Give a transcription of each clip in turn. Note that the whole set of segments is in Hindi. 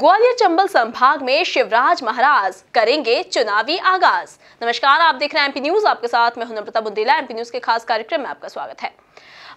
ग्वालियर चंबल संभाग में शिवराज महाराज करेंगे चुनावी आगाज नमस्कार आप देख रहे हैं एमपी न्यूज आपके साथ मैं हूं नम्रता बुंदेला एमपी न्यूज के खास कार्यक्रम में आपका स्वागत है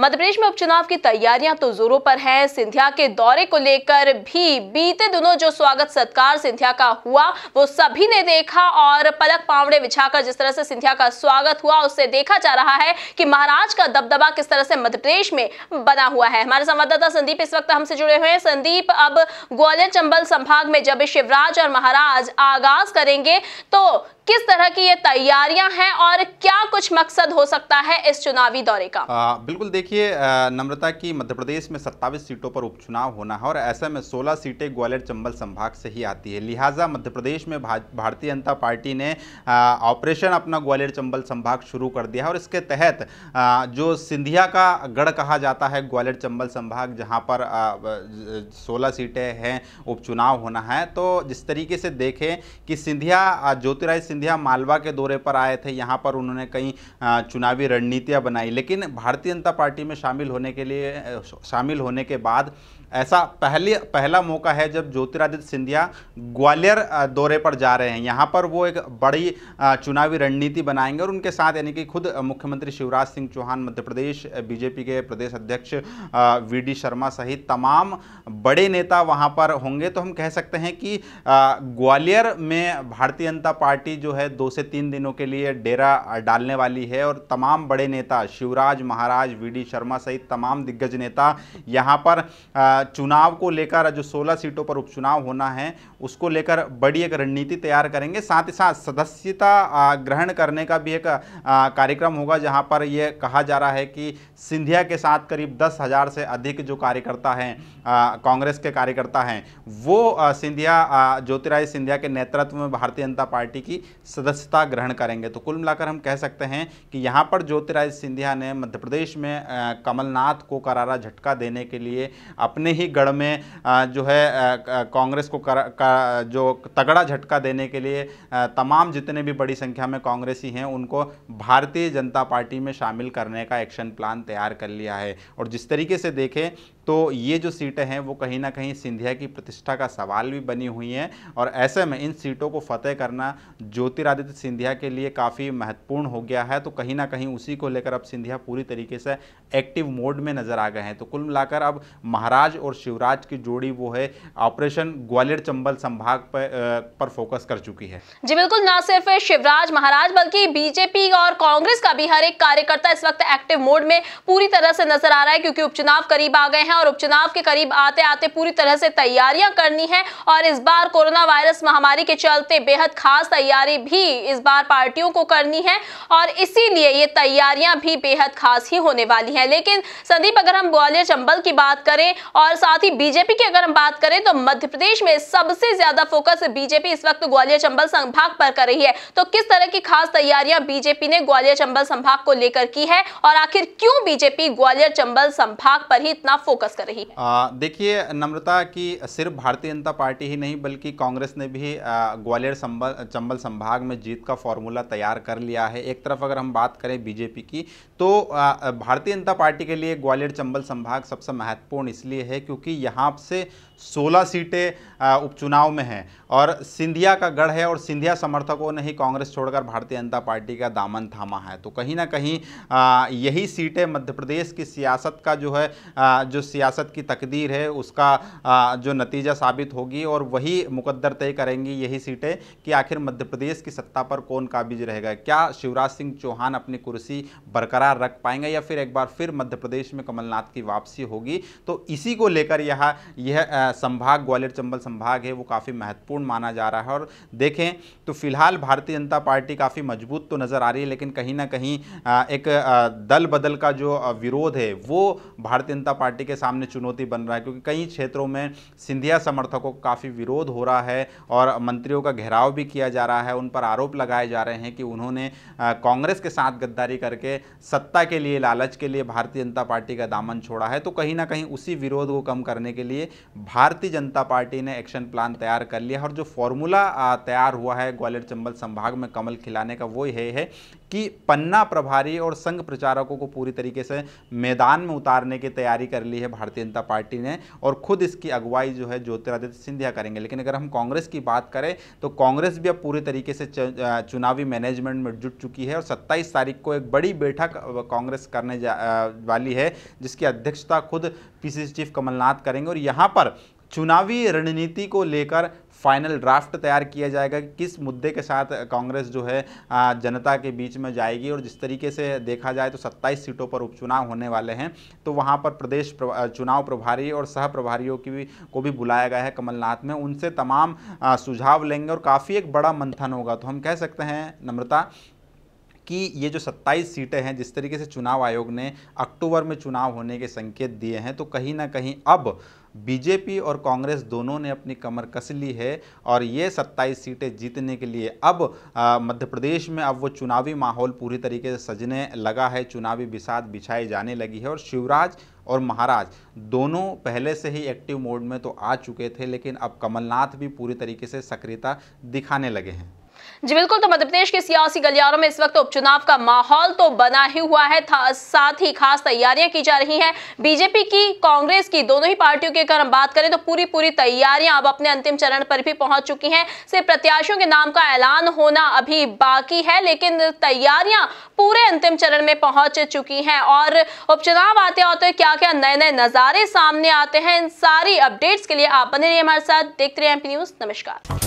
मध्यप्रदेश में उपचुनाव की तैयारियां तो जोरों पर हैं सिंधिया के दौरे को लेकर भी बीते दिनों जो स्वागत सत्कार सिंधिया का हुआ वो सभी ने देखा और पलक पावड़े बिछाकर जिस तरह से सिंधिया का स्वागत हुआ उससे देखा जा रहा है कि महाराज का दबदबा किस तरह से मध्यप्रदेश में बना हुआ है हमारे संवाददाता संदीप इस वक्त हमसे जुड़े हुए हैं संदीप अब ग्वालियर चंबल संभाग में जब शिवराज और महाराज आगाज करेंगे तो किस तरह की ये तैयारियां हैं और क्या कुछ मकसद हो सकता है इस चुनावी दौरे का आ, बिल्कुल देखिए नम्रता की मध्य प्रदेश में सत्तावीस सीटों पर उपचुनाव होना है और ऐसे में सोलह सीटें ग्वालियर चंबल संभाग से ही आती है लिहाजा मध्य प्रदेश में भारतीय जनता पार्टी ने ऑपरेशन अपना ग्वालियर चंबल संभाग शुरू कर दिया है और इसके तहत जो सिंधिया का गढ़ कहा जाता है ग्वालियर चंबल संभाग जहां पर सोलह सीटें हैं उपचुनाव होना है तो जिस तरीके से देखें कि सिंधिया ज्योतिराय सिंधिया सिंधिया मालवा के दौरे पर आए थे यहाँ पर उन्होंने कई चुनावी रणनीतियाँ बनाई लेकिन भारतीय जनता पार्टी में शामिल होने के लिए शामिल होने के बाद ऐसा पहले पहला मौका है जब ज्योतिरादित्य सिंधिया ग्वालियर दौरे पर जा रहे हैं यहाँ पर वो एक बड़ी चुनावी रणनीति बनाएंगे और उनके साथ यानी कि खुद मुख्यमंत्री शिवराज सिंह चौहान मध्य प्रदेश बीजेपी के प्रदेश अध्यक्ष वी शर्मा सहित तमाम बड़े नेता वहाँ पर होंगे तो हम कह सकते हैं कि ग्वालियर में भारतीय जनता पार्टी जो है दो से तीन दिनों के लिए डेरा डालने वाली है और तमाम बड़े नेता शिवराज महाराज वी शर्मा सहित तमाम दिग्गज नेता यहाँ पर आ, चुनाव को लेकर जो 16 सीटों पर उपचुनाव होना है उसको लेकर बड़ी एक रणनीति तैयार करेंगे साथ ही साथ सदस्यता ग्रहण करने का भी एक कार्यक्रम होगा जहां पर यह कहा जा रहा है कि सिंधिया के साथ करीब दस हज़ार से अधिक जो कार्यकर्ता हैं कांग्रेस के कार्यकर्ता हैं वो सिंधिया ज्योतिराय सिंधिया के नेतृत्व में भारतीय जनता पार्टी की सदस्यता ग्रहण करेंगे तो कुल मिलाकर हम कह सकते हैं कि यहाँ पर ज्योतिराय सिंधिया ने मध्य प्रदेश में कमलनाथ को करारा झटका देने के लिए अपने अपने ही गढ़ में जो है कांग्रेस को कर, का, जो तगड़ा झटका देने के लिए तमाम जितने भी बड़ी संख्या में कांग्रेसी हैं उनको भारतीय जनता पार्टी में शामिल करने का एक्शन प्लान तैयार कर लिया है और जिस तरीके से देखें तो ये जो सीटें हैं वो कहीं ना कहीं सिंधिया की प्रतिष्ठा का सवाल भी बनी हुई हैं और ऐसे में इन सीटों को फतेह करना ज्योतिरादित्य सिंधिया के लिए काफ़ी महत्वपूर्ण हो गया है तो कहीं ना कहीं उसी को लेकर अब सिंधिया पूरी तरीके से एक्टिव मोड में नज़र आ गए हैं तो कुल मिलाकर अब महाराज और शिवराज की जोड़ी वो है ऑपरेशन ग्वालियर चंबल संभाग पर, पर फोकस कर चुकी है जी बिल्कुल न सिर्फ शिवराज महाराज बल्कि बीजेपी और कांग्रेस का भी हर एक कार्यकर्ता इस वक्त एक्टिव मोड में पूरी तरह से नजर आ रहा है क्योंकि उपचुनाव करीब आ गए हैं और उपचुनाव के करीब आते आते पूरी तरह से तैयारियां करनी है और इस बार कोरोना वायरस महामारी के चलते बेहद खास तैयारी भी इस बार पार्टियों को करनी है और इसीलिए ये तैयारियां भी बेहद खास ही होने वाली हैं लेकिन संदीप अगर हम ग्वालियर चंबल की बात करें और और साथ ही बीजेपी की अगर हम बात करें तो मध्य प्रदेश में सबसे ज्यादा फोकस बीजेपी इस वक्त ग्वालियर चंबल संभाग पर कर रही है तो किस तरह की खास तैयारियां बीजेपी ने ग्वालियर चंबल संभाग को लेकर की है और आखिर क्यों बीजेपी ग्वालियर चंबल संभाग पर ही इतना फोकस कर रही है देखिए नम्रता की सिर्फ भारतीय जनता पार्टी ही नहीं बल्कि कांग्रेस ने भी ग्वालियर संबल चंबल संभाग में जीत का फॉर्मूला तैयार कर लिया है एक तरफ अगर हम बात करें बीजेपी की तो भारतीय जनता पार्टी के लिए ग्वालियर चंबल संभाग सबसे महत्वपूर्ण इसलिए है है क्योंकि यहाँ से 16 सीटें उपचुनाव में हैं और सिंधिया का गढ़ है और सिंधिया समर्थकों ने ही कांग्रेस छोड़कर भारतीय जनता पार्टी का दामन थामा है तो कहीं ना कहीं यही सीटें मध्य प्रदेश की सियासत का जो है जो सियासत की तकदीर है उसका जो नतीजा साबित होगी और वही मुकद्दर तय करेंगी यही सीटें कि आखिर मध्य प्रदेश की सत्ता पर कौन काबिज रहेगा क्या शिवराज सिंह चौहान अपनी कुर्सी बरकरार रख पाएंगे या फिर एक बार फिर मध्य प्रदेश में कमलनाथ की वापसी होगी तो इसी को लेकर यह यह संभाग ग्वालियर चंबल संभाग है वो काफ़ी महत्वपूर्ण माना जा रहा है और देखें तो फिलहाल भारतीय जनता पार्टी काफ़ी मजबूत तो नज़र आ रही है लेकिन कहीं ना कहीं एक दल बदल का जो विरोध है वो भारतीय जनता पार्टी के सामने चुनौती बन रहा है क्योंकि कई क्षेत्रों में सिंधिया समर्थकों को काफ़ी विरोध हो रहा है और मंत्रियों का घेराव भी किया जा रहा है उन पर आरोप लगाए जा रहे हैं कि उन्होंने कांग्रेस के साथ गद्दारी करके सत्ता के लिए लालच के लिए भारतीय जनता पार्टी का दामन छोड़ा है तो कहीं ना कहीं उसी विरोध प्रतिरोध को कम करने के लिए भारतीय जनता पार्टी ने एक्शन प्लान तैयार कर लिया और जो फॉर्मूला तैयार हुआ है ग्वालियर चंबल संभाग में कमल खिलाने का वो ये है कि पन्ना प्रभारी और संघ प्रचारकों को पूरी तरीके से मैदान में उतारने की तैयारी कर ली है भारतीय जनता पार्टी ने और खुद इसकी अगुवाई जो है ज्योतिरादित्य सिंधिया करेंगे लेकिन अगर हम कांग्रेस की बात करें तो कांग्रेस भी अब पूरी तरीके से चुनावी मैनेजमेंट में जुट चुकी है और सत्ताईस तारीख को एक बड़ी बैठक कांग्रेस करने वाली है जिसकी अध्यक्षता खुद पीसीसी चीफ कमलनाथ करेंगे और यहाँ पर चुनावी रणनीति को लेकर फाइनल ड्राफ्ट तैयार किया जाएगा कि किस मुद्दे के साथ कांग्रेस जो है जनता के बीच में जाएगी और जिस तरीके से देखा जाए तो 27 सीटों पर उपचुनाव होने वाले हैं तो वहां पर प्रदेश चुनाव प्रभारी और सह प्रभारियों की भी को भी बुलाया गया है कमलनाथ में उनसे तमाम सुझाव लेंगे और काफ़ी एक बड़ा मंथन होगा तो हम कह सकते हैं नम्रता कि ये जो 27 सीटें हैं जिस तरीके से चुनाव आयोग ने अक्टूबर में चुनाव होने के संकेत दिए हैं तो कहीं ना कहीं अब बीजेपी और कांग्रेस दोनों ने अपनी कमर कस ली है और ये 27 सीटें जीतने के लिए अब मध्य प्रदेश में अब वो चुनावी माहौल पूरी तरीके से सजने लगा है चुनावी विषाद बिछाए जाने लगी है और शिवराज और महाराज दोनों पहले से ही एक्टिव मोड में तो आ चुके थे लेकिन अब कमलनाथ भी पूरी तरीके से सक्रियता दिखाने लगे हैं जी बिल्कुल तो मध्य प्रदेश के सियासी गलियारों में इस वक्त उपचुनाव का माहौल तो बना ही हुआ है साथ ही खास तैयारियां की जा रही हैं बीजेपी की कांग्रेस की दोनों ही पार्टियों की अगर हम बात करें तो पूरी पूरी तैयारियां अब अपने अंतिम चरण पर भी पहुंच चुकी हैं सिर्फ प्रत्याशियों के नाम का ऐलान होना अभी बाकी है लेकिन तैयारियां पूरे अंतिम चरण में पहुंच चुकी हैं और उपचुनाव आते आते क्या क्या नए नए नजारे सामने आते हैं इन सारी अपडेट्स के लिए आप बने रहिए हमारे साथ देखते रहे एमपी न्यूज नमस्कार